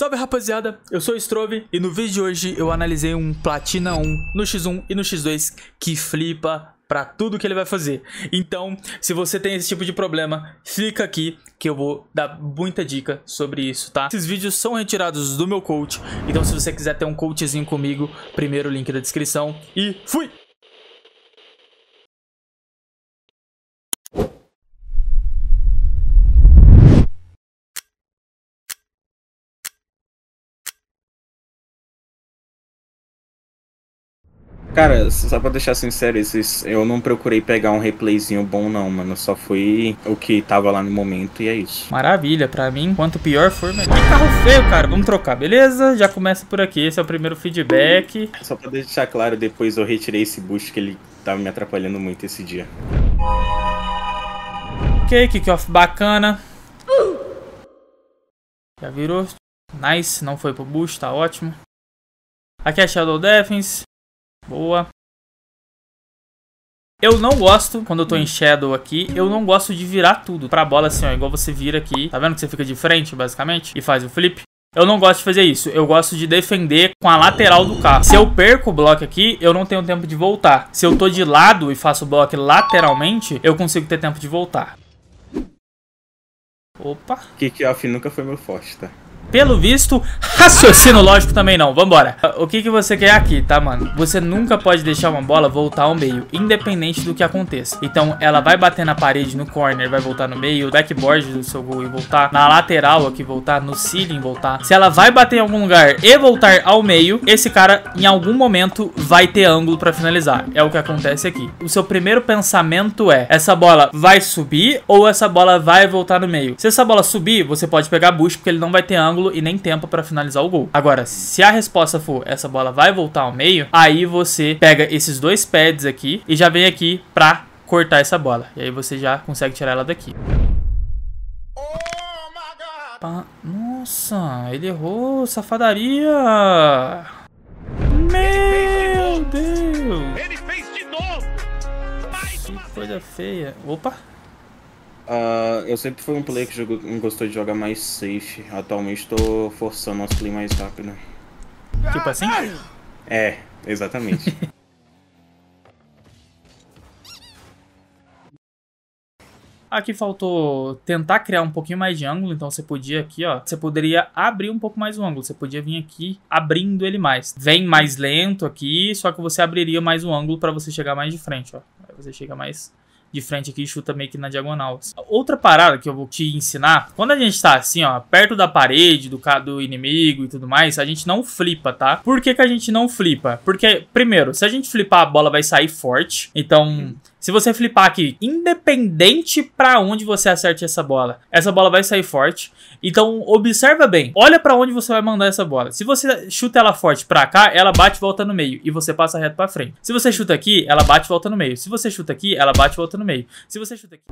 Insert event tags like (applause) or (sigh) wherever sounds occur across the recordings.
Salve rapaziada, eu sou o Strove e no vídeo de hoje eu analisei um Platina 1 no X1 e no X2 que flipa pra tudo que ele vai fazer. Então, se você tem esse tipo de problema, fica aqui que eu vou dar muita dica sobre isso, tá? Esses vídeos são retirados do meu coach, então se você quiser ter um coachzinho comigo, primeiro link da descrição e fui! Cara, só pra deixar sincero, esses, eu não procurei pegar um replayzinho bom, não, mano. Só fui o que tava lá no momento e é isso. Maravilha, pra mim, quanto pior for, melhor. Que carro feio, cara. Vamos trocar, beleza? Já começa por aqui. Esse é o primeiro feedback. Só pra deixar claro, depois eu retirei esse boost que ele tava tá me atrapalhando muito esse dia. Ok, kickoff bacana. Já virou. Nice, não foi pro boost, tá ótimo. Aqui é Shadow Defense. Boa. Eu não gosto, quando eu tô em hum. Shadow aqui, eu não gosto de virar tudo pra bola assim, ó. Igual você vira aqui, tá vendo que você fica de frente, basicamente? E faz o flip. Eu não gosto de fazer isso, eu gosto de defender com a lateral do carro. Se eu perco o bloco aqui, eu não tenho tempo de voltar. Se eu tô de lado e faço o bloco lateralmente, eu consigo ter tempo de voltar. Opa. afi nunca foi meu forte, tá? pelo visto, raciocínio lógico também não. Vambora. O que, que você quer aqui, tá, mano? Você nunca pode deixar uma bola voltar ao meio, independente do que aconteça. Então, ela vai bater na parede, no corner, vai voltar no meio, backboard do seu gol e voltar, na lateral aqui voltar, no ceiling voltar. Se ela vai bater em algum lugar e voltar ao meio, esse cara, em algum momento, vai ter ângulo pra finalizar. É o que acontece aqui. O seu primeiro pensamento é, essa bola vai subir ou essa bola vai voltar no meio? Se essa bola subir, você pode pegar bush, porque ele não vai ter ângulo ângulo e nem tempo para finalizar o gol. Agora, se a resposta for essa bola vai voltar ao meio, aí você pega esses dois pads aqui e já vem aqui para cortar essa bola. E aí você já consegue tirar ela daqui. nossa, ele errou, safadaria! Meu Deus! Que coisa feia. Opa! Uh, eu sempre fui um player que gostou de jogar mais safe. Atualmente estou forçando as play mais rápido. Tipo assim? É, exatamente. (laughs) Aqui faltou tentar criar um pouquinho mais de ângulo, então você podia aqui, ó, você poderia abrir um pouco mais o ângulo, você podia vir aqui abrindo ele mais. Vem mais lento aqui, só que você abriria mais o ângulo para você chegar mais de frente, ó. Aí você chega mais de frente aqui e chuta meio que na diagonal. Outra parada que eu vou te ensinar, quando a gente tá assim, ó, perto da parede, do, do inimigo e tudo mais, a gente não flipa, tá? Por que, que a gente não flipa? Porque, primeiro, se a gente flipar, a bola vai sair forte. Então. Hum se você flipar aqui, independente para onde você acerte essa bola, essa bola vai sair forte. Então observa bem, olha para onde você vai mandar essa bola. Se você chuta ela forte para cá, ela bate e volta no meio e você passa reto para frente. Se você chuta aqui, ela bate e volta no meio. Se você chuta aqui, ela bate e volta no meio. Se você chuta aqui,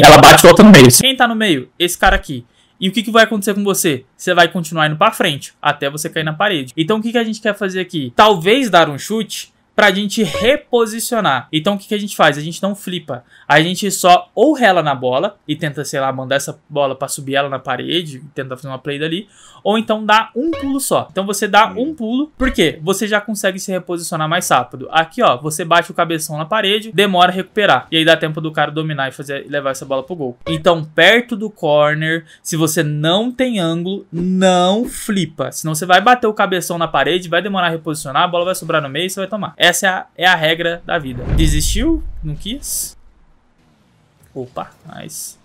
ela bate e volta no meio. Quem tá no meio? Esse cara aqui. E o que, que vai acontecer com você? Você vai continuar indo para frente até você cair na parede. Então o que, que a gente quer fazer aqui? Talvez dar um chute pra gente reposicionar. Então o que, que, a gente faz? A gente não flipa. A gente só ou rela na bola e tenta, sei lá, mandar essa bola para subir ela na parede, tenta fazer uma play dali, ou então dá um pulo só. Então você dá um pulo, porque você já consegue se reposicionar mais rápido. Aqui, ó, você bate o cabeção na parede, demora a recuperar. E aí dá tempo do cara dominar e fazer levar essa bola pro gol. Então, perto do corner, se você não tem ângulo, não flipa. Senão você vai bater o cabeção na parede, vai demorar a reposicionar, a bola vai sobrar no meio e você vai tomar. Essa é a, é a regra da vida. Desistiu? Não quis? Opa, mas...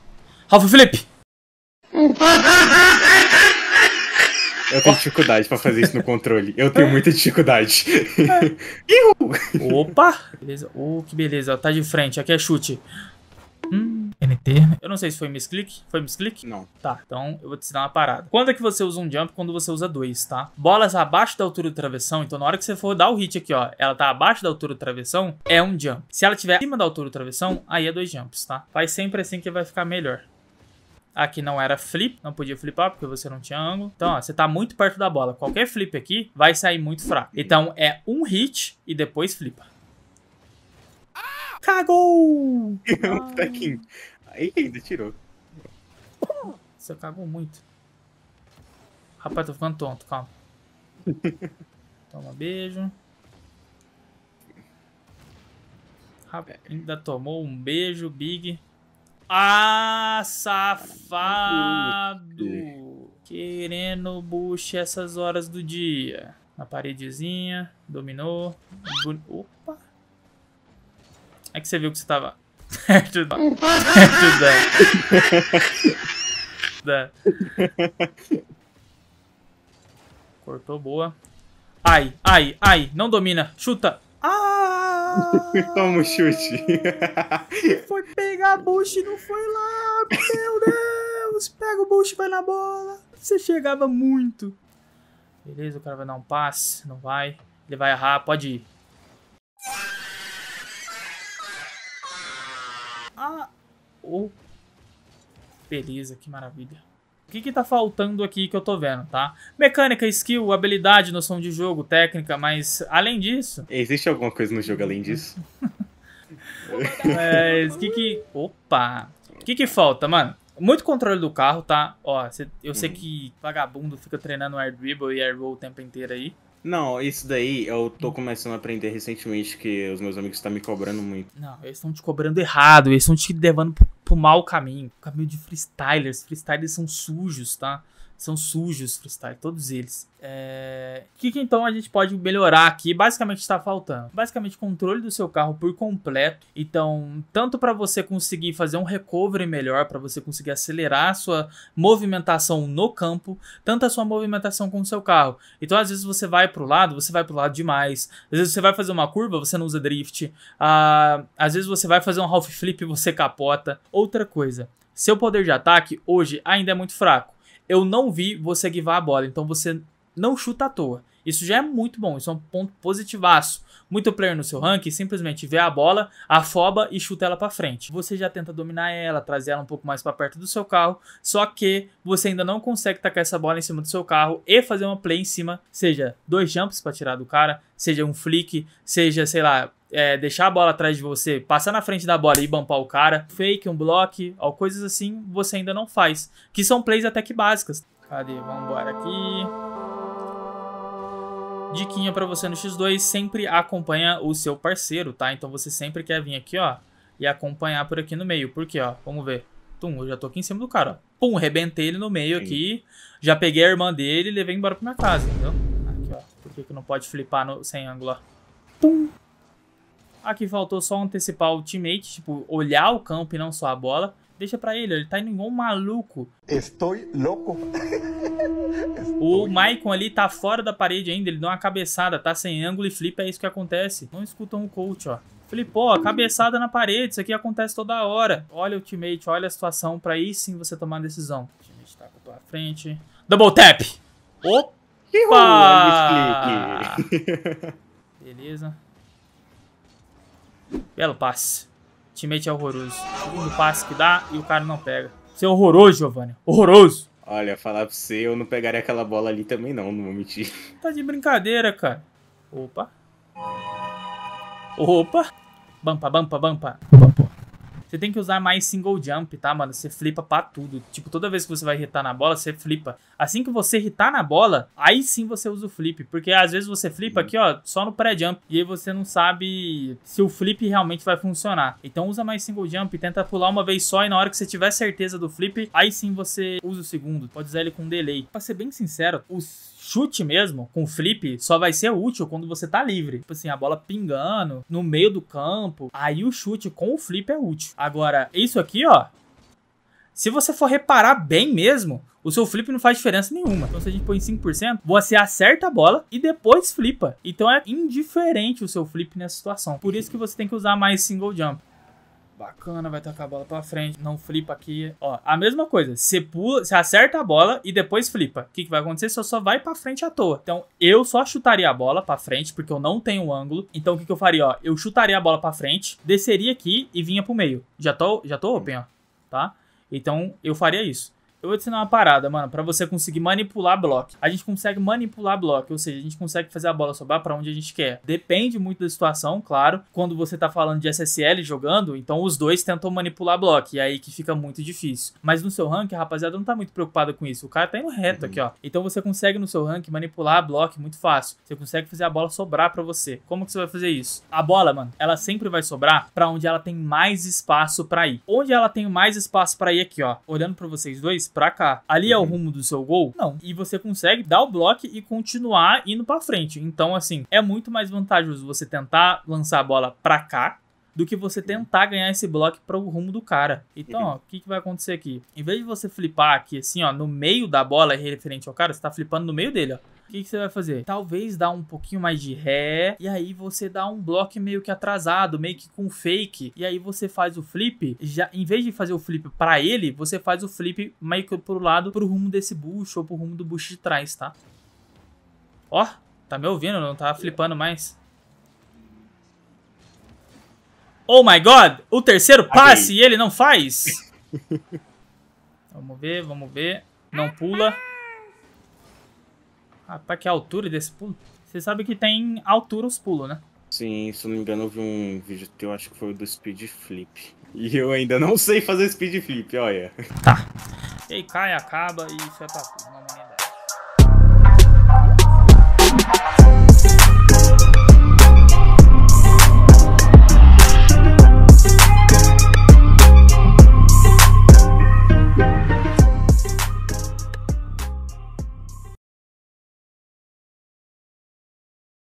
Ralf Felipe! Eu tenho dificuldade pra fazer isso no controle. Eu tenho muita dificuldade. (laughs) Opa! Beleza. Oh, que beleza. Tá de frente. Aqui é chute. Hum, NT. Né? Eu não sei se foi misclick. Foi misclick? Não. Tá, então eu vou te ensinar uma parada. Quando é que você usa um jump? Quando você usa dois, tá? Bolas abaixo da altura do travessão, então na hora que você for dar o hit aqui, ó, ela tá abaixo da altura do travessão, é um jump. Se ela tiver acima da altura do travessão, aí é dois jumps, tá? Faz sempre assim que vai ficar melhor. Aqui não era flip, não podia flipar porque você não tinha ângulo. Então, ó, você tá muito perto da bola. Qualquer flip aqui vai sair muito fraco. Então, é um hit e depois flipa. Cagou! (laughs) tá aqui. Aí ainda tirou. Você cagou muito. Rapaz, tô ficando tonto, calma. (laughs) Toma beijo. Rapaz, é. ainda tomou um beijo, Big. Ah, safado! Querendo bush essas horas do dia. Na paredezinha, dominou. Opa! É que você viu que você tava Certo, da. Certo, da. da. Cortou boa. Ai, ai, ai, não domina. Chuta. Ah! (laughs) Toma um chute. (laughs) foi pegar a Bush e não foi lá. Meu Deus! Pega o Bush e vai na bola. Você chegava muito. Beleza, o cara vai dar um passe. Não vai. Ele vai errar. Pode ir. Oh. Beleza, que maravilha. O que que tá faltando aqui que eu tô vendo, tá? Mecânica, skill, habilidade, noção de jogo, técnica, mas além disso... Existe alguma coisa no jogo além disso? (laughs) que que... Opa! O que que falta, mano? Muito controle do carro, tá? Ó, cê, eu sei uhum. que vagabundo fica treinando air dribble e air roll o tempo inteiro aí. Não, isso daí eu tô começando a aprender recentemente que os meus amigos estão tá me cobrando muito. Não, eles estão te cobrando errado, eles estão te levando pro pro tipo, mau caminho, o caminho de freestylers. Freestylers são sujos, tá? São sujos freestyle, todos eles. É... O que, que, então a gente pode melhorar aqui? Basicamente está faltando. Basicamente, controle do seu carro por completo. Então, tanto para você conseguir fazer um recovery melhor, para você conseguir acelerar a sua movimentação no campo, tanto a sua movimentação com o seu carro. Então, às vezes você vai para o lado, você vai para o lado demais. Às vezes você vai fazer uma curva, você não usa drift. Ah, às vezes você vai fazer um half flip, você capota outra coisa. Seu poder de ataque hoje ainda é muito fraco. Eu não vi você guivar a bola, então você não chuta à toa. Isso já é muito bom, isso é um ponto positivaço. Muito player no seu ranking simplesmente vê a bola, afoba e chuta ela para frente. Você já tenta dominar ela, trazer ela um pouco mais para perto do seu carro, só que você ainda não consegue tacar essa bola em cima do seu carro e fazer uma play em cima, seja dois jumps para tirar do cara, seja um flick, seja, sei lá, é, deixar a bola atrás de você, passar na frente da bola e bampar o cara, fake, um block, ou coisas assim, você ainda não faz. Que são plays até que básicas. Cadê? Vamos embora aqui. Diquinha para você no X2, sempre acompanha o seu parceiro, tá? Então você sempre quer vir aqui, ó, e acompanhar por aqui no meio. Por quê, ó? Vamos ver. Tum, eu já tô aqui em cima do cara, ó. Pum, rebentei ele no meio Sim. aqui. Já peguei a irmã dele e levei embora pra minha casa, entendeu? Aqui, ó. Por que, que não pode flipar no, sem ângulo, ó? Tum. Aqui faltou só antecipar o teammate, tipo, olhar o campo e não só a bola. Deixa pra ele, ele tá indo igual um maluco. Estou louco. (laughs) o Maicon ali tá fora da parede ainda, ele dá uma cabeçada, tá sem ângulo e flipa, é isso que acontece. Não escutam o coach, ó. Flipou, cabeçada na parede, isso aqui acontece toda hora. Olha o teammate, olha a situação, pra aí sim você tomar a decisão. O teammate tá com a frente. Double tap! Opa! (laughs) Beleza. Belo passe. Teammate é horroroso. Segundo passe que dá e o cara não pega. Você é horroroso, Giovanni. Horroroso. Olha, falar pra você, eu não pegaria aquela bola ali também não, não vou mentir. Tá de brincadeira, cara. Opa. Opa. Bampa, bampa, bampa. Bampa. Você tem que usar mais single jump, tá, mano? Você flipa pra tudo. Tipo, toda vez que você vai hitar na bola, você flipa. Assim que você hitar na bola, aí sim você usa o flip. Porque às vezes você flipa aqui, ó, só no pré-jump. E aí você não sabe se o flip realmente vai funcionar. Então usa mais single jump, tenta pular uma vez só. E na hora que você tiver certeza do flip, aí sim você usa o segundo. Pode usar ele com delay. Pra ser bem sincero, os chute mesmo, com flip, só vai ser útil quando você tá livre. Tipo assim, a bola pingando no meio do campo. Aí o chute com o flip é útil. Agora, isso aqui, ó. Se você for reparar bem mesmo, o seu flip não faz diferença nenhuma. Então, se a gente põe em 5%, você acerta a bola e depois flipa. Então, é indiferente o seu flip nessa situação. Por isso que você tem que usar mais single jump. Bacana, vai tocar a bola pra frente, não flipa aqui. Ó, a mesma coisa, você pula, você acerta a bola e depois flipa. O que, que vai acontecer? Você só vai pra frente à toa. Então, eu só chutaria a bola pra frente, porque eu não tenho ângulo. Então, o que, que eu faria? Ó, eu chutaria a bola pra frente, desceria aqui e vinha pro meio. Já tô, já tô open, ó, tá? Então, eu faria isso. Eu vou te ensinar uma parada, mano, para você conseguir manipular bloco. A gente consegue manipular bloco, ou seja, a gente consegue fazer a bola sobrar para onde a gente quer. Depende muito da situação, claro. Quando você tá falando de SSL jogando, então os dois tentam manipular bloco, e é aí que fica muito difícil. Mas no seu rank, rapaziada, não tá muito preocupada com isso. O cara tá indo reto uhum. aqui, ó. Uhum. Então você consegue no seu rank manipular bloco muito fácil. Você consegue fazer a bola sobrar para você. Como que você vai fazer isso? A bola, mano, ela sempre vai sobrar para onde ela tem mais espaço para ir. Onde ela tem mais espaço para ir aqui, ó. Olhando para vocês dois, pra cá. Ali é o uhum. rumo do seu gol? Não. E você consegue dar o bloco e continuar indo para frente. Então, assim, é muito mais vantajoso você tentar lançar a bola pra cá do que você tentar ganhar esse bloco para o rumo do cara. Então, o que, que vai acontecer aqui? Em vez de você flipar aqui, assim, ó, no meio da bola é referente ao cara, você tá flipando no meio dele, ó. O que, que, você vai fazer? Talvez dar um pouquinho mais de ré, e aí você dá um bloco meio que atrasado, meio que com fake, e aí você faz o flip, já em vez de fazer o flip para ele, você faz o flip meio que pro lado, pro rumo desse bucho ou pro rumo do bucho de trás, tá? Ó, tá me ouvindo, não tá flipando mais. Oh my god, o terceiro passe e ele não faz? (laughs) vamos ver, vamos ver. Não pula. Ataque ah, tá à altura desse pulo? Você sabe que tem altura os pulos, né? Sim, se não me engano, eu vi um vídeo teu, acho que foi o do Speed Flip. E eu ainda não sei fazer Speed Flip, olha. Tá. E aí cai, acaba e isso é pra tudo, na humanidade.